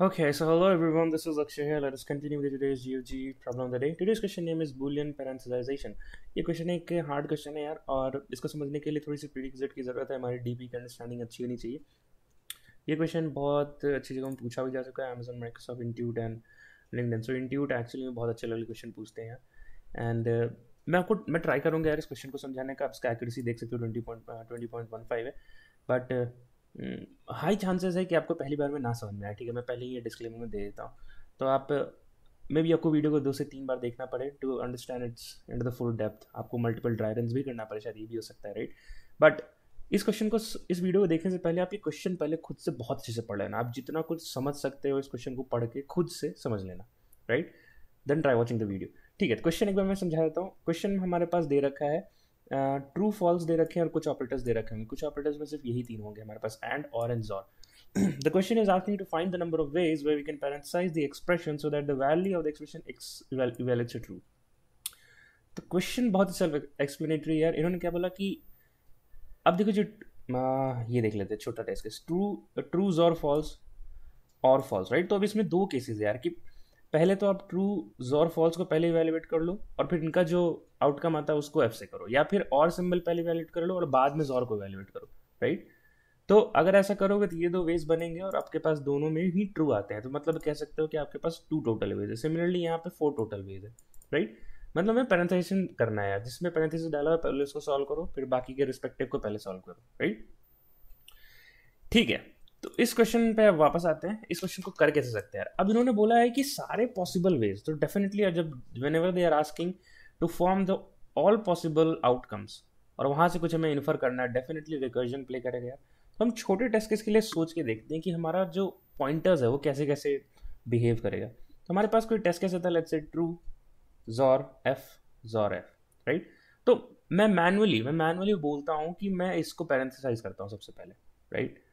Okay, so hello everyone, this is Akshay here. Let us continue with today's GeoG problem of the day. Today's question name is Boolean parenthesization. ये question एक hard question है यार और इसको समझने के लिए थोड़ी सी प्रीरिक्विजिट की ज़रूरत है हमारी डीपी की अंडरस्टैंडिंग अच्छी होनी चाहिए ये क्वेश्चन बहुत अच्छी जगह में पूछा भी जा चुका है Amazon Microsoft Intuit and LinkedIn so Intuit actually में बहुत अच्छे लेवल क्वेश्चन पूछते हैं एंड uh, मैं आपको मैं ट्राई करूँगा यार इस क्वेश्चन को समझाने का आप इसका एक्यूरेसी देख सकते हो twenty point twenty point one five है बट हाई हम्म, चांसेस है कि आपको पहली बार में ना समझ में आए ठीक है मैं पहले ही ये डिस्क्लेमर में दे देता हूँ तो आप मे बी आपको वीडियो को दो से तीन बार देखना पड़े to understand its in the full depth आपको मल्टीपल ड्राई रन भी करना पड़े शायद ये भी हो सकता है राइट बट इस क्वेश्चन को इस वीडियो को देखने से पहले आप ये क्वेश्चन पहले खुद से बहुत अच्छे से पढ़ लेना आप जितना कुछ समझ सकते हो इस क्वेश्चन को पढ़ के खुद से समझ लेना right then try watching the video ठीक है क्वेश्चन तो एक बार मैं समझा देता हूँ क्वेश्चन हमारे पास दे रखा है ट्रू फॉल्स दे रखे हैं और कुछ ऑपरेटर्स दे रखे होंगे कुछ ऑपरेटर्स में सिर्फ यही तीन होंगे हमारे पास एंड और and XOR the question is asking to find the number of ways way we can parenthesize the expression so that the value of the expression expression ex evaluates तो क्वेश्चन बहुत ही सेल्फ एक्सप्लेनेटरी है इन्होंने क्या बोला कि अब देखो जो ये देख लेते हैं छोटा टेस्ट केस ट्रू ट्रूज और फॉल्स और फॉल्स राइट तो अब इसमें दो केसेस है यार कि पहले तो आप ट्रू और फॉल्स को पहले इवेल्युएट कर लो और फिर इनका जो आउटकम आता है उसको एफ से करो या फिर और सिंबल पहले इवेल्युएट कर लो और बाद में जोर को इवेल्युएट करो राइट तो अगर ऐसा करोगे तो ये दो वेज बनेंगे और आपके पास दोनों में ही ट्रू आते हैं तो मतलब कह सकते हो कि आपके पास टू टोटल वेज है सिमिलरली यहाँ पे फोर टोटल वेज है राइट मतलब हमें पैरेंथेशन करना है जिसमें पैरेंथेसिस डाला हुआ पहले उसको सॉल्व करो फिर बाकी के रिस्पेक्टिव को पहले सॉल्व करो राइट ठीक है तो इस क्वेश्चन पे वापस आते हैं इस क्वेश्चन को कर कैसे सकते हैं अब इन्होंने बोला है कि सारे पॉसिबल वेज तो डेफिनेटली जब whenever they are asking to form the all possible outcomes और वहाँ से कुछ हमें इन्फर करना है डेफिनेटली रिकर्जन प्ले करेगा यार तो हम छोटे टेस्ट के लिए सोच के देखते हैं कि हमारा जो पॉइंटर्स है वो कैसे कैसे बिहेव करेगा तो हमारे पास कोई टेस्ट कैसे होता है let's say true XOR F XOR F right तो मैं मैनुअली मैं मैनुअली बोलता हूँ कि मैं इसको पैरेंथिसाइज करता हूँ सबसे पहले राइट right?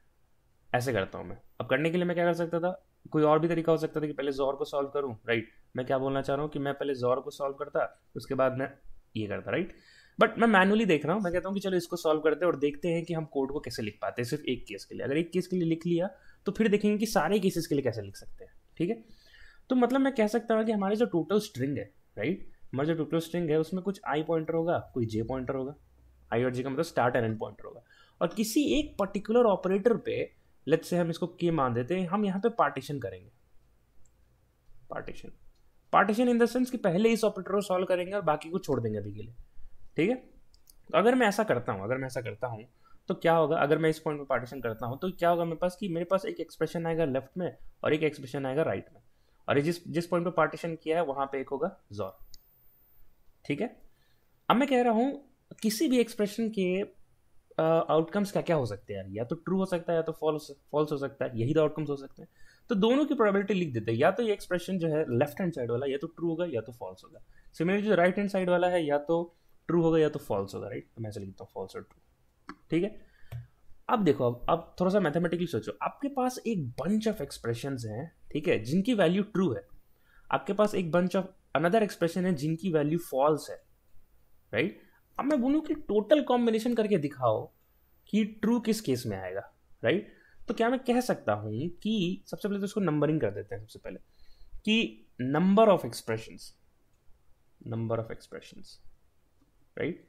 ऐसे करता हूँ मैं अब करने के लिए मैं क्या कर सकता था कोई और भी तरीका हो सकता था कि पहले जोर को सॉल्व करूँ राइट मैं क्या बोलना चाह रहा हूँ कि मैं पहले जोर को सॉल्व करता उसके बाद मैं ये करता राइट बट मैं मैनुअली देख रहा हूँ मैं कहता हूँ कि चलो इसको सॉल्व करते हैं और देखते हैं कि हम कोड को कैसे लिख पाते हैं सिर्फ एक केस के लिए अगर एक केस के लिए लिख लिया तो फिर देखेंगे कि सारे केसेस के लिए कैसे लिख सकते हैं ठीक है तो मतलब मैं कह सकता हूँ कि हमारे जो टोटल स्ट्रिंग है राइट हमारा जो टोटल स्ट्रिंग है उसमें कुछ आई पॉइंटर होगा कोई जे पॉइंटर होगा आई और जे का मतलब स्टार्ट एंड एंड पॉइंटर होगा और किसी एक पर्टिकुलर ऑपरेटर पर लेट से हम इसको के मान देते हैं हम यहाँ पे पार्टीशन करेंगे partition partition in the sense कि पहले इस ऑपरेटर को सॉल्व करेंगे और बाकी को छोड़ देंगे अभी के लिए ठीक है तो अगर मैं ऐसा करता हूँ अगर मैं ऐसा करता हूँ तो क्या होगा अगर मैं इस पॉइंट पर पार्टीशन करता हूँ तो क्या होगा मेरे पास कि मेरे पास एक एक्सप्रेशन आएगा लेफ्ट में और एक एक्सप्रेशन आएगा राइट में और जिस जिस पॉइंट पर पार्टीशन किया है वहाँ पे एक होगा जोर ठीक है अब मैं कह रहा हूँ किसी भी एक्सप्रेशन के आउटकम्स uh, क्या क्या हो सकते हैं या तो ट्रू हो सकता है या तो फॉल्स फॉल्स हो सकता है यही तो आउटकम्स हो सकते हैं तो दोनों की प्रोबेबिलिटी लिख देते हैं या तो ये एक्सप्रेशन जो है लेफ्ट हैंड साइड वाला या तो ट्रू होगा या तो फॉल्स होगा सिमिलरली जो राइट हैंड साइड वाला है या तो ट्रू होगा या तो फॉल्स होगा राइट तो मैं ऐसे लिखता हूँ फॉल्स और ट्रू ठीक है अब देखो अब अब थोड़ा सा मैथमेटिकली सोचो आपके पास एक बंच ऑफ एक्सप्रेशन हैं ठीक है जिनकी वैल्यू ट्रू है आपके पास एक बंच ऑफ अनदर एक्सप्रेशन है जिनकी वैल्यू फॉल्स है राइट अब मैं बोलूँ कि टोटल कॉम्बिनेशन करके दिखाओ कि ट्रू किस केस में आएगा राइट तो क्या मैं कह सकता हूँ कि सबसे पहले तो इसको नंबरिंग कर देते हैं सबसे पहले कि number of expressions number of expression right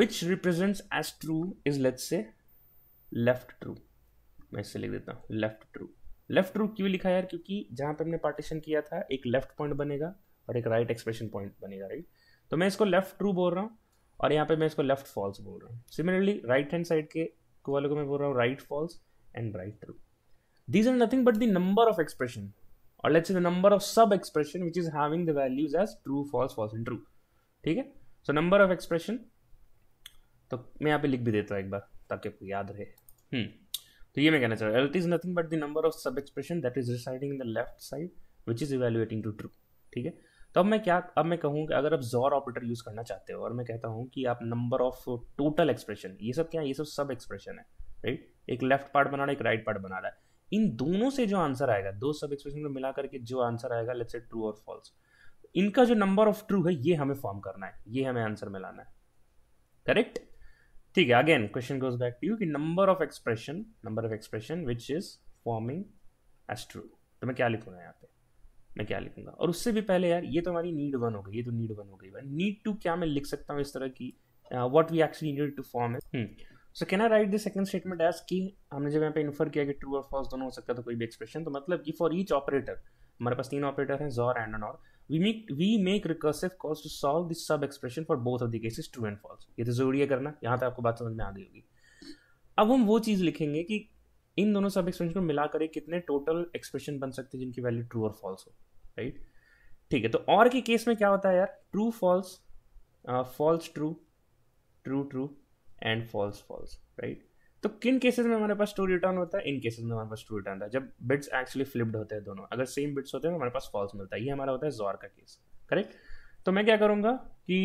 which represents true is let say left true मैं इससे लिख देता हूँ लेफ्ट ट्रू लेफ्ट ट्रू क्यों लिखा यार क्योंकि जहां पे हमने पार्टीशन किया था एक लेफ्ट पॉइंट बनेगा और एक राइट एक्सप्रेशन पॉइंट बनेगा राइट तो मैं इसको लेफ्ट ट्रू बोल रहा हूँ और यहाँ पे मैं इसको लेफ्ट फॉल्स बोल रहा हूँ सिमिलरली राइट हैंड साइड के वाले को मैं बोल रहा हूँ right false and right true these are nothing but the number of expression और let's the number of sub expression which is is having the values as false false false and ठीक है सो नंबर ऑफ एक्सप्रेशन तो मैं यहाँ पे लिख भी देता हूँ एक बार ताकि आपको याद रहे हम्म तो ये मैं कहना चाह रहा हूँ is nothing but the number of sub expression that is residing in the left side which is evaluating to true ठीक है तो अब मैं क्या अब मैं कहूँ कि अगर आप जोर ऑपरेटर यूज़ करना चाहते हो और मैं कहता हूँ कि आप नंबर ऑफ टोटल एक्सप्रेशन ये सब क्या ये सब सब एक्सप्रेशन है राइट एक लेफ्ट पार्ट बना रहा है एक राइट पार्ट बना रहा है इन दोनों से जो आंसर आएगा दो सब एक्सप्रेशन को मिला करके जो आंसर आएगा लेट्स से ट्रू और फॉल्स इनका जो नंबर ऑफ ट्रू है ये हमें फॉर्म करना है ये हमें आंसर में लाना है करेक्ट ठीक है again question goes back to you कि number of expression number of expression which is forming as true तो मैं क्या लिखूंगा यहाँ पे मैं क्या लिखूंगा और उससे भी पहले यार ये तो हमारी नीड वन हो गई ये तो नीड वन हो गई नीड टू क्या मैं लिख सकता हूँ इस तरह की what we actually need to form है so can I write the second statement as की हमने जब यहाँ पे इन्फर किया कि ट्रू और फॉल्स दोनों हो सकता था कोई भी एक्सप्रेशन तो मतलब कि फॉर ईच ऑपरेटर हमारे पास तीन ऑपरेटर हैं जॉर एंड एंड और we make we make recursive calls to solve this sub expression for both of the cases true and false ये तो जरूरी है करना यहाँ तक तो आपको बात समझ में आ गई होगी अब हम वो चीज़ लिखेंगे कि इन दोनों सब एक्सप्रेशन को मिलाकर कितने टोटल एक्सप्रेशन बन सकते हैं जिनकी वैल्यू ट्रू और फॉल्स हो राइट ठीक है तो और के केस में क्या होता है यार true false false true true true and false false right तो किन केसेस में हमारे पास ट्रू रिटर्न होता है इन केसेस में हमारे पास ट्रू रिटर्न होता है जब बिट्स एक्चुअली फ्लिप्ड होते हैं दोनों अगर सेम बिट्स होते हैं तो हमारे पास फॉल्स मिलता है ये हमारा होता है जोर का केस करेक्ट तो मैं क्या करूंगा कि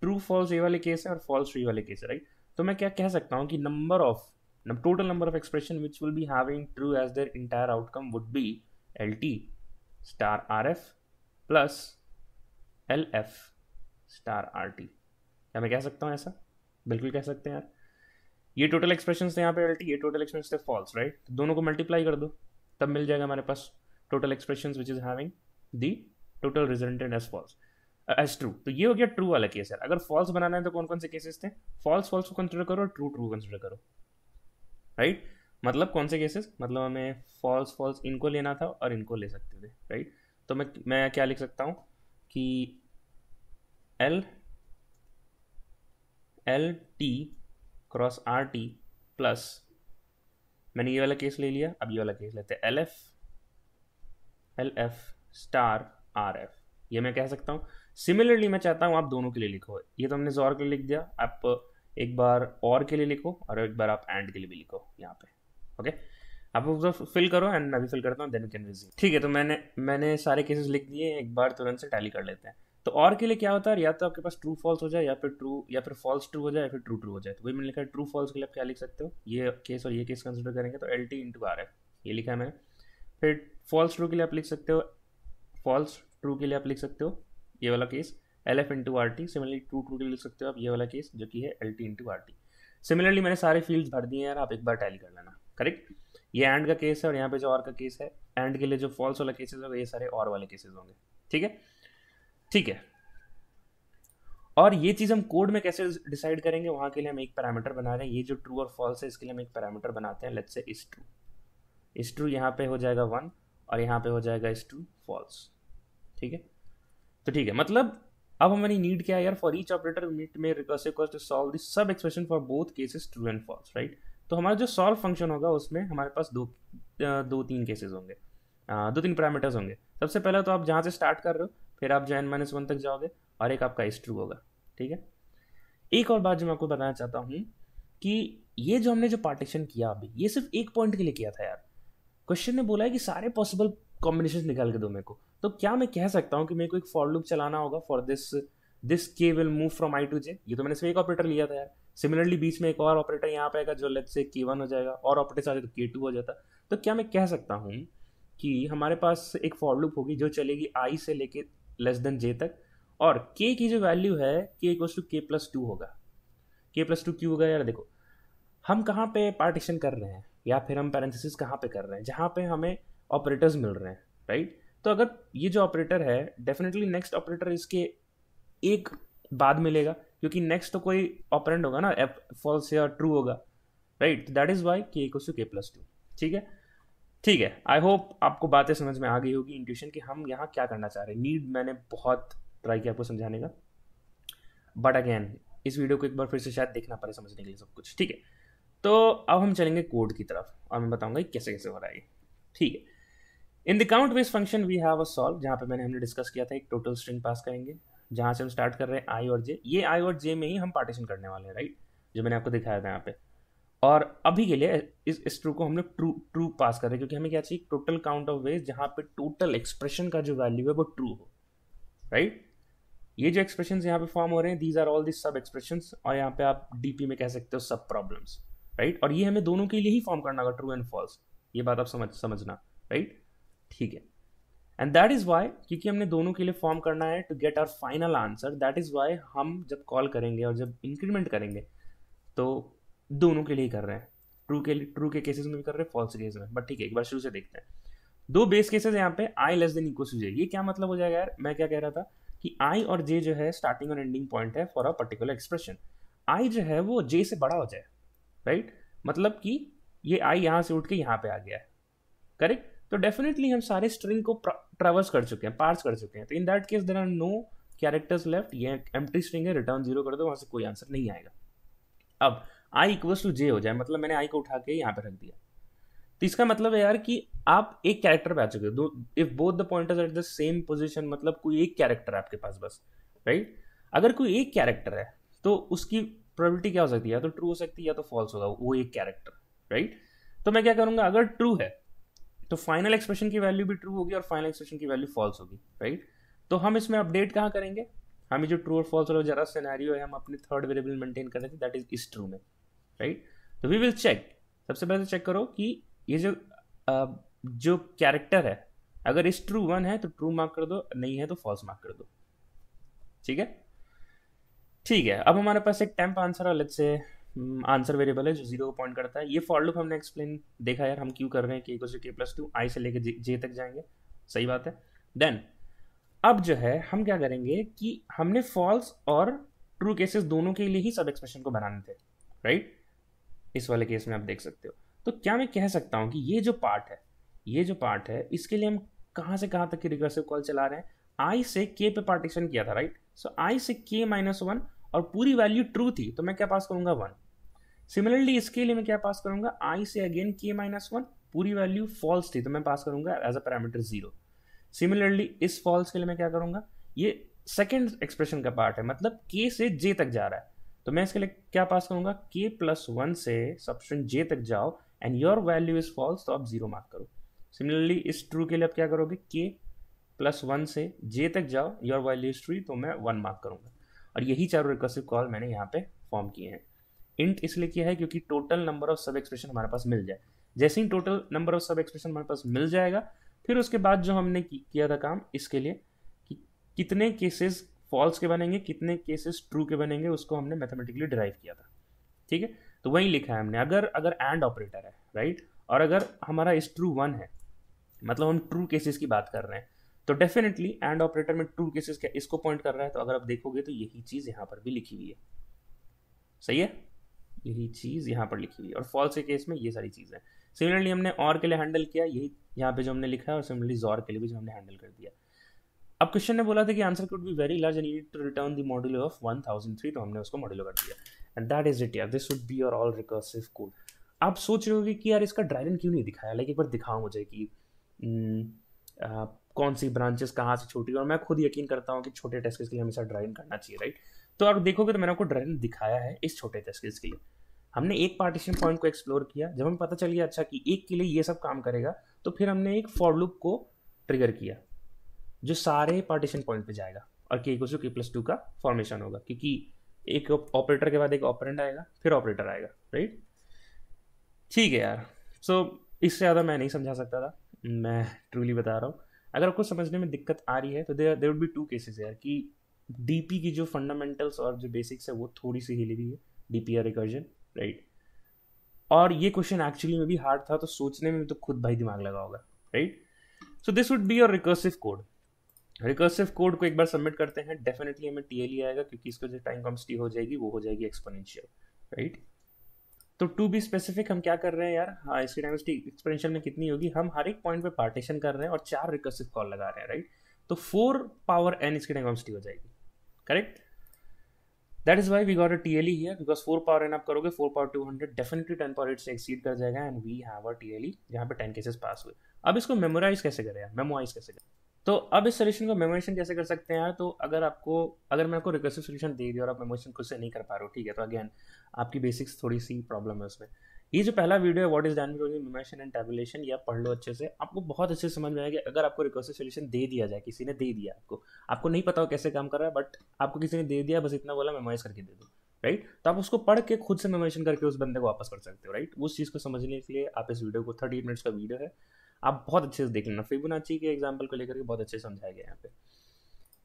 ट्रू फॉल्स ये वाले केस है और फॉल्स ये वाले केस है राइट तो मैं क्या कह सकता हूँ कि number of Now total number of expression which will be having true as their entire outcome would be LT star RF plus LF star RT. क्या मैं कह सकता हूँ ऐसा बिल्कुल कह सकते हैं यार ये टोटल एक्सप्रेशन थे यहाँ पे एल ये टोटल एक्सप्रेशन थे फॉल्स राइट right? तो दोनों को मल्टीप्लाई कर दो तब मिल जाएगा हमारे पास total expression which is having the total resulted as false as true तो ये हो गया ट्रू वाला केस है अगर फॉल्स बनाना है तो कौन कौन से केसेस थे फॉल्स फॉल्स को कंसिडर करो और ट्रू ट्रू कंसिडर करो राइट मतलब कौन से केसेस मतलब हमें फॉल्स फॉल्स इनको लेना था और इनको ले सकते थे राइट तो मैं मैं क्या लिख सकता हूँ कि L L T cross R T plus मैंने ये वाला केस ले लिया अब ये वाला केस लेते हैं L F L F star R F ये मैं कह सकता हूँ सिमिलरली मैं चाहता हूँ आप दोनों के लिए लिखो ये तो हमने जोर के लिए लिख दिया आप एक बार और के लिए लिखो और एक बार आप एंड के लिए भी लिखो यहाँ पे ओके आप उसको फिल करो एंड मैं भी फिल करता हूँ देन कैन विजिट ठीक है तो मैंने मैंने सारे केसेस लिख दिए एक बार तुरंत से टैली कर लेते हैं तो और के लिए क्या होता है या तो आपके पास ट्रू फॉल्स हो जाए या फिर ट्रू या फिर फॉल्स ट्रू हो जाए या फिर ट्रू ट्रू हो जाए तो वही मैंने लिखा है ट्रू फॉल्स के लिए आप क्या लिख सकते हो ये केस और ये केस कंसिडर करेंगे तो L T into R F ये लिखा है मैंने फिर फॉल्स ट्रू के लिए आप लिख सकते हो फॉल्स ट्रू के लिए आप लिख सकते हो ये वाला case L F into R T similarly two two के लिए लिख सकते हो आप ये वाला केस जो कि है L T into R T similarly मैंने सारे फील्ड भर दिए हैं यार आप एक बार टैली कर लेना करेक्ट ये एंड का केस है और यहाँ पे जो और का केस है एंड के लिए जो फॉल्स वाला केसेस होगा ये सारे और वाले केसेस होंगे ठीक है ठीक है और ये चीज़ हम कोड में कैसे डिसाइड करेंगे वहाँ के लिए हम एक पैरामीटर बना रहे हैं ये जो ट्रू और फॉल्स है इसके लिए हम एक पैरामीटर बनाते हैं लेट्स से इस ट्रू इस ट्रू यहाँ पे हो जाएगा वन और यहाँ पे हो जाएगा इस ट्रू फॉल्स ठीक है तो ठीक है मतलब अब हमारी नीड क्या है यार फॉर ईच ऑपरेटर नीड में recursive call to solve this sub expression for both cases true and false right तो हमारा जो सॉल्व फंक्शन होगा उसमें हमारे पास दो दो तीन केसेस होंगे दो तीन पैरामीटर्स होंगे सबसे पहले तो आप जहाँ से स्टार्ट कर रहे हो फिर आप जो एन माइनस वन तक जाओगे और एक आपका इस ट्रू होगा ठीक है एक और बात जो मैं आपको बताना चाहता हूँ कि ये जो हमने जो पार्टीशन किया अभी ये सिर्फ एक पॉइंट के लिए किया था यार क्वेश्चन ने बोला है कि सारे पॉसिबल कॉम्बिनेशन निकाल के दो मेरे को तो क्या मैं कह सकता हूँ कि मेरे को एक फॉर लूप चलाना होगा for this this K will move from I to J ये तो मैंने सिर्फ एक ऑपरेटर लिया था यार सिमिलरली बीच में एक और ऑपरेटर यहाँ पे आएगा जो लेट से के वन हो जाएगा और ऑपरेटर जाए तो के टू हो जाता तो क्या मैं कह सकता हूँ कि हमारे पास एक फॉर लूप होगी जो चलेगी आई से लेके लेस देन जे तक और के की जो वैल्यू है K equals to K plus two होगा के प्लस टू क्यू होगा यार देखो हम कहाँ पे पार्टीशन कर रहे हैं या फिर हम पैरेंथिस कहाँ पे कर रहे हैं जहाँ पे हमें ऑपरेटर्स मिल रहे हैं राइट तो अगर ये जो ऑपरेटर है डेफिनेटली नेक्स्ट ऑपरेटर इसके एक बाद मिलेगा क्योंकि नेक्स्ट तो कोई ऑपरेंट होगा ना एफ फॉल्स या ट्रू होगा right that is why K इक्व के प्लस टू ठीक है ठीक है आई होप आपको बातें समझ में आ गई होगी इंट्यूशन की हम यहाँ क्या करना चाह रहे हैं नीड मैंने बहुत ट्राई किया आपको समझाने का बट अगेन इस वीडियो को एक बार फिर से शायद देखना पड़े समझने के लिए सब कुछ ठीक है तो अब हम चलेंगे कोड की तरफ और मैं बताऊंगा कैसे कैसे हो रहा है ठीक है in the count base function we have a solve जहां पे मैंने हमने डिस्कस किया था एक टोटल स्ट्रिंग पास करेंगे जहां से हम स्टार्ट कर रहे हैं आई और जे ये आई और जे में ही हम पार्टीशन करने वाले हैं राइट जो मैंने आपको दिखाया था यहाँ पे और अभी के लिए इस इस ट्रू को हम लोग ट्रू ट्रू पास कर रहे हैं क्योंकि हमें क्या चाहिए टोटल काउंट ऑफ वेज जहाँ पे टोटल एक्सप्रेशन का जो वैल्यू है वो ट्रू हो राइट ये जो एक्सप्रेशन यहाँ पे फॉर्म हो रहे हैं these are all this sub expression और यहाँ पे आप डीपी में कह सकते हो सब प्रॉब्लम्स राइट और ये हमें दोनों के लिए ही फॉर्म करना होगा ट्रू एंड फॉल्स ये बात आप समझ समझना राइट ठीक है एंड दैट इज़ वाई क्योंकि हमने दोनों के लिए फॉर्म करना है to get our final answer that is why हम जब कॉल करेंगे और जब इंक्रीमेंट करेंगे तो दोनों के लिए कर रहे हैं ट्रू के लिए ट्रू के केसेस में भी कर रहे हैं फॉल्स केस में बट ठीक है एक बार शुरू से देखते हैं दो बेस केसेस यहाँ पे I less than equal to J ये क्या मतलब हो जाएगा यार मैं क्या कह रहा था कि आई और जे जो है स्टार्टिंग और एंडिंग पॉइंट है for a particular expression I जो है वो जे से बड़ा हो जाए राइट right? मतलब कि ये आई यहाँ से उठ के यहाँ पे आ गया है करेक्ट तो डेफिनेटली हम सारे स्ट्रिंग को ट्रेवर्स कर चुके हैं पार्स कर चुके हैं तो in that case there are no characters left ये एम स्ट्रिंग है रिटर्न जीरो कर दो वहाँ से कोई आंसर नहीं आएगा अब आई इक्वल्स टू जे हो जाए मतलब मैंने आई को उठा के यहाँ पर रख दिया तो इसका मतलब है यार कि आप एक कैरेक्टर पे आ चुके हो if both the pointers at the same position मतलब कोई एक कैरेक्टर आपके पास बस राइट अगर कोई एक कैरेक्टर है तो उसकी प्रोबेबिलिटी क्या हो सकती है या तो ट्रू हो सकती है या तो फॉल्स होगा वो एक कैरेक्टर राइट तो मैं क्या करूंगा अगर ट्रू है तो फाइनल एक्सप्रेशन की वैल्यू भी ट्रू होगी और फाइनल एक्सप्रेशन की वैल्यू फॉल्स होगी राइट तो हम इसमें अपडेट कहाँ करेंगे हमें जो ट्रू और फॉल्स वाला जरा सिनेरियो है हम अपने थर्ड वेरिएबल मेंटेन कर रहे थे दैट इज इस ट्रू में राइट तो वी विल चेक सबसे पहले चेक तो करो कि ये जो जो कैरेक्टर है अगर इस ट्रू वन है तो ट्रू मार्क कर दो नहीं है तो फॉल्स मार्क कर दो ठीक है ठीक है अब हमारे पास एक टेम्प आंसर है let's say answer hmm, variable है जो जीरो को पॉइंट करता है ये फॉर लूप हमने एक्सप्लेन देखा यार हम क्यों कर रहे हैं K equal to K plus two I से लेके जे तक जाएंगे सही बात है देन अब जो है हम क्या करेंगे कि हमने फॉल्स और ट्रू केसेस दोनों के लिए ही सब एक्सप्रेशन को बनाने थे राइट इस वाले केस में आप देख सकते हो तो क्या मैं कह सकता हूं कि ये जो पार्ट है ये जो पार्ट है इसके लिए हम कहां से कहां तक की रिकर्सिव कॉल चला रहे हैं आई से के पे पार्टीशन किया था राइट सो आई से के माइनस वन और पूरी वैल्यू ट्रू थी तो मैं क्या पास करूंगा वन सिमिलरली इसके लिए मैं क्या पास करूंगा आई से अगेन के माइनस वन पूरी वैल्यू फॉल्स थी तो मैं पास करूंगा as a parameter zero similarly इस फॉल्स के लिए मैं क्या करूंगा ये सेकेंड एक्सप्रेशन का पार्ट है मतलब के से जे तक जा रहा है तो मैं इसके लिए क्या पास करूंगा के प्लस वन से सब्सटेंट जे तक जाओ and your value is false तो आप जीरो मार्क करो सिमिलरली इस ट्रू के लिए आप क्या करोगे के प्लस वन से जे तक जाओ योर वैल्यू इज ट्रू तो मैं वन मार्क करूंगा और यही चारों रिकर्सिव कॉल मैंने यहाँ पे फॉर्म किए हैं इंट इसलिए किया है क्योंकि total number of sub expression हमारे पास मिल जाए जैसे ही total number of sub expression हमारे पास मिल जाएगा फिर उसके बाद जो हमने किया था काम इसके लिए कि कितने केसेस फॉल्स के बनेंगे कितने केसेस ट्रू के बनेंगे उसको हमने मैथमेटिकली डिराइव किया था ठीक है तो वही लिखा है हमने अगर अगर एंड ऑपरेटर है राइट और अगर हमारा इस ट्रू वन है मतलब हम ट्रू केसेस की बात कर रहे हैं तो डेफिनेटली एंड ऑपरेटर में ट्रू केसेस क्या इसको पॉइंट कर रहा है तो अगर आप देखोगे तो यही चीज़ यहां पर भी लिखी हुई है सही है यही चीज़ यहाँ पर लिखी हुई और फॉल्स के केस में ये सारी चीज़ें सिमिलरली हमने और के लिए हैंडल किया यही यहाँ पे जो हमने लिखा है और सिमिलरली जोर के लिए भी जो हमने हैंडल कर दिया अब क्वेश्चन ने बोला था कि answer could be very large and need to return the module of three तो हमने उसको मॉड्यूलो कर दिया एंड दैट इज इट यार this would be your all recursive code आप सोच रहे होगे कि यार इसका ड्राइवन क्यों नहीं दिखाया लाइक एक बार दिखाओ मुझे कि हम्म, कौन सी ब्रांचेस कहाँ से छोटी और मैं खुद यकीन करता हूँ कि छोटे टेस्ट के लिए हमेशा ड्राइवन करना चाहिए राइट तो आप देखोगे तो मैंने आपको ड्राइवन दिखाया है इस छोटे टेस्ट के लिए हमने एक पार्टीशन पॉइंट को एक्सप्लोर किया जब हमें पता चल गया अच्छा कि एक के लिए ये सब काम करेगा तो फिर हमने एक फॉर लूप को ट्रिगर किया जो सारे पार्टीशन पॉइंट पे जाएगा और K equals to K plus two का फॉर्मेशन होगा क्योंकि एक ऑपरेटर के बाद एक ऑपरेंट आएगा फिर ऑपरेटर आएगा राइट ठीक है यार सो so, इससे ज़्यादा मैं नहीं समझा सकता था मैं ट्रूली बता रहा हूँ अगर आपको समझने में दिक्कत आ रही है तो there there would be two cases यार कि डीपी की जो फंडामेंटल्स और जो बेसिक्स है वो थोड़ी सी हिली हुई है डीपी आर रिकर्जन राइट और ये क्वेश्चन एक्चुअली में भी हार्ड था तो सोचने में तो खुद भाई दिमाग लगा होगा right so this would be your recursive code recursive code को एक बार सबमिट करते हैं डेफिनेटली हमें टीएलई e आएगा क्योंकि इसको जो टाइम कॉन्स्टी हो जाएगी वो हो जाएगी एक्सपोनेंशियल राइट तो टू बी स्पेसिफिक हम क्या कर रहे हैं यार हाँ इसकी टाइम एक्सपोनेंशियल में कितनी होगी हम हर एक पॉइंट पे पार्टीशन कर रहे हैं और चार रिकर्सिव कॉल लगा रहे हैं राइट तो फोर पावर एन इसकी टाइम कॉन्स्टी हो जाएगी correct that is why we got a T L E because four power N आप करोगे four power two hundred definitely ten power eight से एक्सीड कर जाएगा and we have a T L E जहाँ पे ten cases pass हुए अब इसको मेमोराइज कैसे करें यार मेमोराइज कैसे करें तो अब इस सोल्यूशन को मेमोरेशन कैसे कर सकते हैं यार तो अगर आपको अगर मैं आपको रिक्वेस्ट सोल्यूशन दे दिया और आप मेमोरेशन खुद से नहीं कर पा रहे हो ठीक है तो अगेन आपकी बेसिक्स थोड़ी सी प्रॉब्लम है उसमें ये जो पहला वीडियो है what is dynamic memoization and tabulation ये पढ़ लो अच्छे से आपको बहुत अच्छे से समझ में आएगा अगर आपको रिकर्सिव सोल्यूशन दे दिया जाए किसी ने दे दिया आपको आपको नहीं पता हो कैसे काम कर रहा है बट आपको किसी ने दे दिया बस इतना बोला मेमोराइज करके दे दो राइट तो आप उसको पढ़ के खुद से मेमोरेशन करके उस बंदे को वापस कर सकते हो राइट उस चीज़ को समझने के लिए आप इस वीडियो को थर्टी मिनट्स का वीडियो है आप बहुत अच्छे से देख लेना फिबोनाची के एग्जाम्पल को लेकर के बहुत अच्छे से समझाया गया यहाँ पे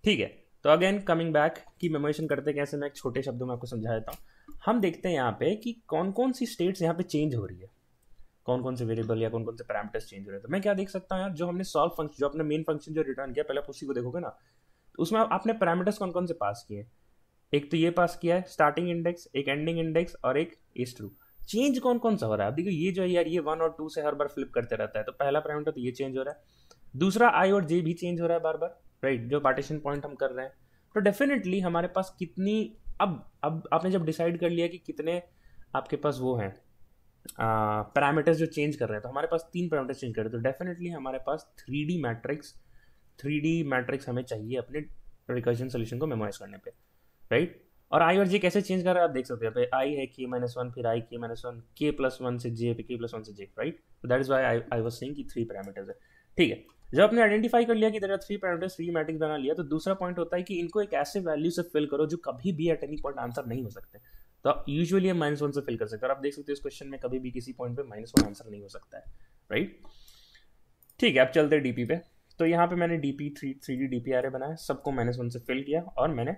ठीक है तो अगेन कमिंग बैक कि मेमोरेशन करते कैसे मैं एक छोटे शब्दों में आपको समझा देता हूँ हम देखते हैं यहाँ पे कि कौन कौन सी स्टेट्स यहाँ पे चेंज हो रही है कौन कौन से वेरिएबल या कौन कौन से पैरामीटर्स चेंज हो रहे हैं तो मैं क्या देख सकता हूँ यार जो हमने सॉल्व फंक्शन जो अपने मेन फंक्शन जो रिटर्न किया पहले आप उसी को देखोगे ना तो उसमें आपने पैरामीटर्स कौन कौन से पास किए एक तो ये पास किया है स्टार्टिंग इंडेक्स एक एंडिंग इंडेक्स और एक इज ट्रू चेंज कौन कौन सा हो रहा है देखो ये जो है यार ये वन और टू से हर बार फ्लिप करते रहता है तो पहला पैरामीटर तो ये चेंज हो रहा है दूसरा आई और जे भी चेंज हो रहा है बार बार राइट जो पार्टीशन पॉइंट हम कर रहे हैं तो डेफिनेटली हमारे पास कितनी अब अब आपने जब डिसाइड कर लिया कि कितने आपके पास वो हैं पैरामीटर्स जो चेंज कर रहे हैं तो हमारे पास तीन पैरामीटर्स चेंज कर रहे हैं तो डेफिनेटली हमारे पास three D matrix three D matrix हमें चाहिए अपने रिकर्जन सोल्यूशन को मेमोराइज करने पर राइट और आई और जे कैसे चेंज कर रहे हैं आप देख सकते हैं आई है के माइनस वन फिर I K minus one K plus one से जे पे के प्लस वन से J right that is why I I was saying कि थ्री पैरामीटर्स है ठीक है जब आपने आइडेंटिफाई कर लिया कि थ्री पैरामीटर्स थ्री मैट्रिक्स बना लिया तो दूसरा पॉइंट होता है कि इनको एक ऐसे वैल्यू से फिल करो जो कभी भी एट एनी पॉइंट आंसर नहीं हो सकते तो आप यूजुअली माइनस वन से फिल कर सकते हैं आप देख सकते हो इस क्वेश्चन में कभी भी किसी पॉइंट पे माइनस वन आंसर नहीं हो सकता है राइट ठीक है आप चलते हैं डीपी पे तो यहाँ पे मैंने D P three three D D P R बनाया सबको माइनस वन से फिल किया और मैंने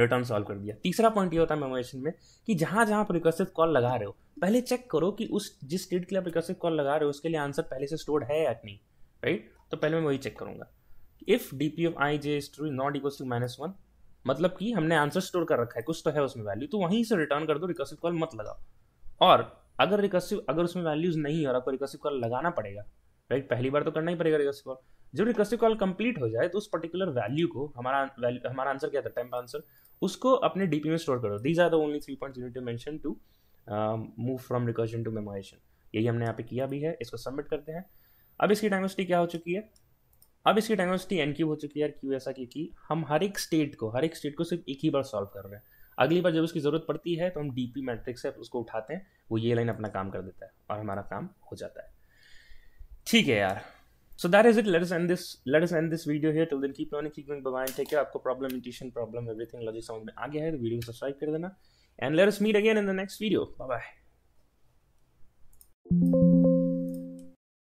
रिटर्न सॉल्व कर दिया तीसरा पॉइंट ये होता है मेमोरेशन में कि जहां जहां आप रिकर्सिव कॉल लगा रहे हो पहले चेक करो कि उस जिस स्टेट के लिए आप रिकर्सिव कॉल लगा रहे हो उसके लिए आंसर पहले से स्टोर्ड है या नहीं राइट तो पहले मैं वही चेक करूंगा if D P of I J is true not equal to minus one मतलब कि हमने आंसर स्टोर कर रखा है कुछ तो है उसमें वैल्यू तो वहीं से रिटर्न कर दो रिकर्सिव कॉल मत लगाओ और अगर रिकर्सिव अगर उसमें वैल्यूज नहीं और आपको रिकर्सिव कॉल लगाना पड़ेगा राइट पहली बार तो करना ही पड़ेगा रिकर्सिव कॉल जब रिकर्सिव कॉल कंप्लीट हो जाए तो उस पर्टिकुलर वैल्यू को हमारा वैल्यू हमारा आंसर क्या था टेम्प आंसर उसको अपने डीपी में स्टोर करो these are the only three point you need to mention to move from recursion to memoization यही हमने यहाँ पे किया भी है इसको सबमिट करते हैं अब इसकी डायमेंसिटी क्या हो चुकी है अब इसकी डायमेंसिटी एन क्यूब हो चुकी है यार क्यू ऐसा क्योंकि हम हर एक स्टेट को हर एक स्टेट को सिर्फ एक ही बार सॉल्व कर रहे हैं अगली बार जब उसकी ज़रूरत पड़ती है तो हम डीपी मैट्रिक्स से उसको उठाते हैं वो ये लाइन अपना काम कर देता है और हमारा काम हो जाता है ठीक है यार so that is it let and this this let us end this video here till then keep learning keep going bye bye आपको problem intuition problem everything logic समझ में आ गया है तो वीडियो को सब्सक्राइब कर देना and let us meet again in the next bye bye bye